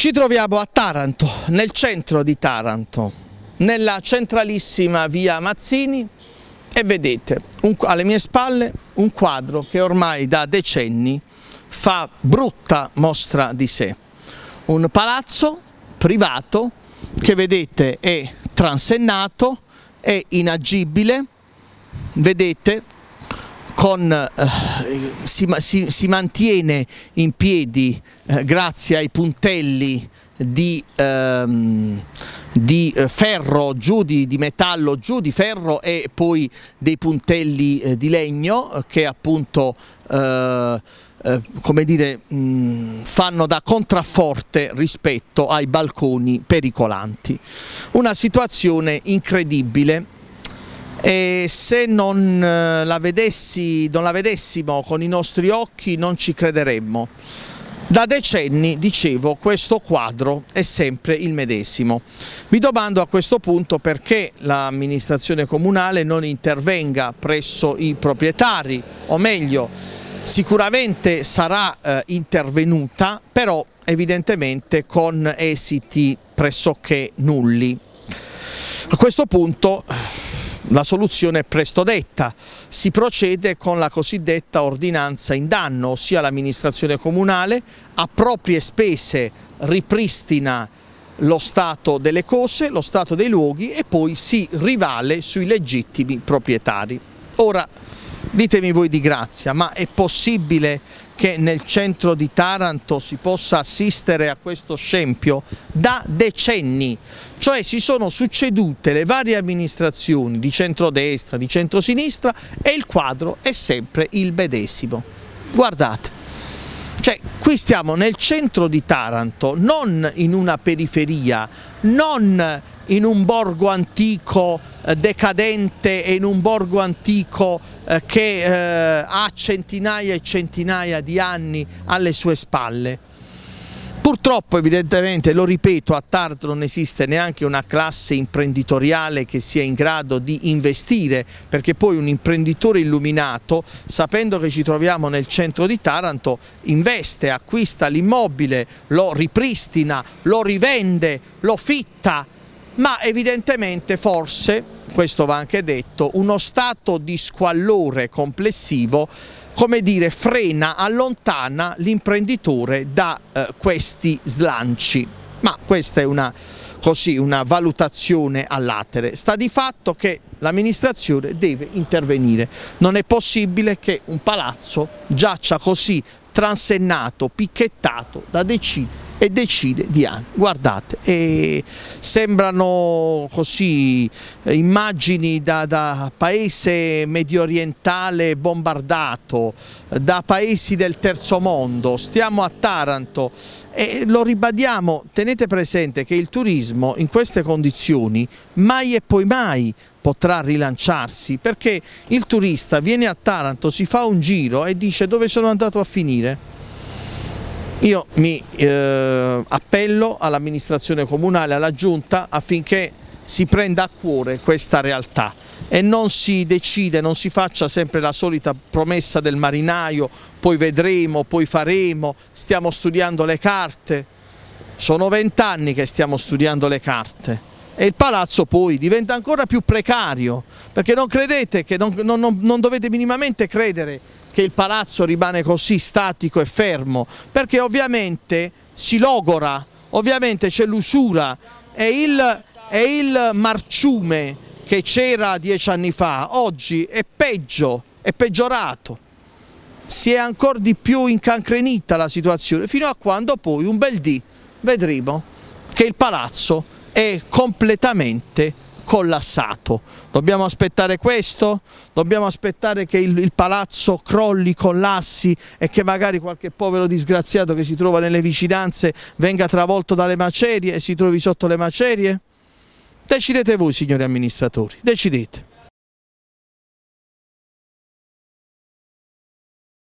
Ci troviamo a Taranto, nel centro di Taranto, nella centralissima via Mazzini e vedete un, alle mie spalle un quadro che ormai da decenni fa brutta mostra di sé. Un palazzo privato che vedete è transennato, è inagibile, vedete con, eh, si, si, si, mantiene in piedi eh, grazie ai puntelli di, ehm, di eh, ferro giù di, di, metallo giù di ferro e poi dei puntelli eh, di legno eh, che appunto eh, come dire, mh, fanno da contrafforte rispetto ai balconi pericolanti. Una situazione incredibile e se non eh, la, vedessi, non la vedessimo con i nostri occhi non ci crederemmo. Da decenni, dicevo, questo quadro è sempre il medesimo. Mi domando a questo punto perché l'amministrazione comunale non intervenga presso i proprietari, o meglio, sicuramente sarà eh, intervenuta, però evidentemente con esiti pressoché nulli. A questo punto la soluzione è presto detta, si procede con la cosiddetta ordinanza in danno, ossia l'amministrazione comunale a proprie spese ripristina lo stato delle cose, lo stato dei luoghi e poi si rivale sui legittimi proprietari. Ora, ditemi voi di grazia, ma è possibile che nel centro di Taranto si possa assistere a questo scempio da decenni, cioè si sono succedute le varie amministrazioni di centrodestra, di centrosinistra e il quadro è sempre il medesimo. Guardate. Cioè, qui stiamo nel centro di Taranto, non in una periferia, non in un borgo antico eh, decadente e in un borgo antico eh, che eh, ha centinaia e centinaia di anni alle sue spalle. Purtroppo evidentemente, lo ripeto, a Tardo non esiste neanche una classe imprenditoriale che sia in grado di investire, perché poi un imprenditore illuminato, sapendo che ci troviamo nel centro di Taranto, investe, acquista l'immobile, lo ripristina, lo rivende, lo fitta ma evidentemente forse, questo va anche detto, uno stato di squallore complessivo come dire, frena, allontana l'imprenditore da eh, questi slanci. Ma questa è una, così, una valutazione all'atere. Sta di fatto che l'amministrazione deve intervenire. Non è possibile che un palazzo giaccia così transennato, picchettato da decine e decide di anni. Guardate, sembrano così eh, immagini da, da paese medio orientale bombardato, da paesi del terzo mondo, stiamo a Taranto e lo ribadiamo, tenete presente che il turismo in queste condizioni mai e poi mai potrà rilanciarsi perché il turista viene a Taranto, si fa un giro e dice dove sono andato a finire. Io mi eh, appello all'amministrazione comunale, alla giunta affinché si prenda a cuore questa realtà e non si decide, non si faccia sempre la solita promessa del marinaio, poi vedremo, poi faremo, stiamo studiando le carte. Sono vent'anni che stiamo studiando le carte e il palazzo poi diventa ancora più precario, perché non credete, che non, non, non dovete minimamente credere che il palazzo rimane così statico e fermo, perché ovviamente si logora, ovviamente c'è l'usura e il, e il marciume che c'era dieci anni fa, oggi è peggio, è peggiorato si è ancora di più incancrenita la situazione, fino a quando poi un bel dì vedremo che il palazzo è completamente collassato. Dobbiamo aspettare questo? Dobbiamo aspettare che il, il, palazzo crolli, collassi e che magari qualche povero disgraziato che si trova nelle vicinanze venga travolto dalle macerie e si trovi sotto le macerie? Decidete voi signori amministratori, decidete.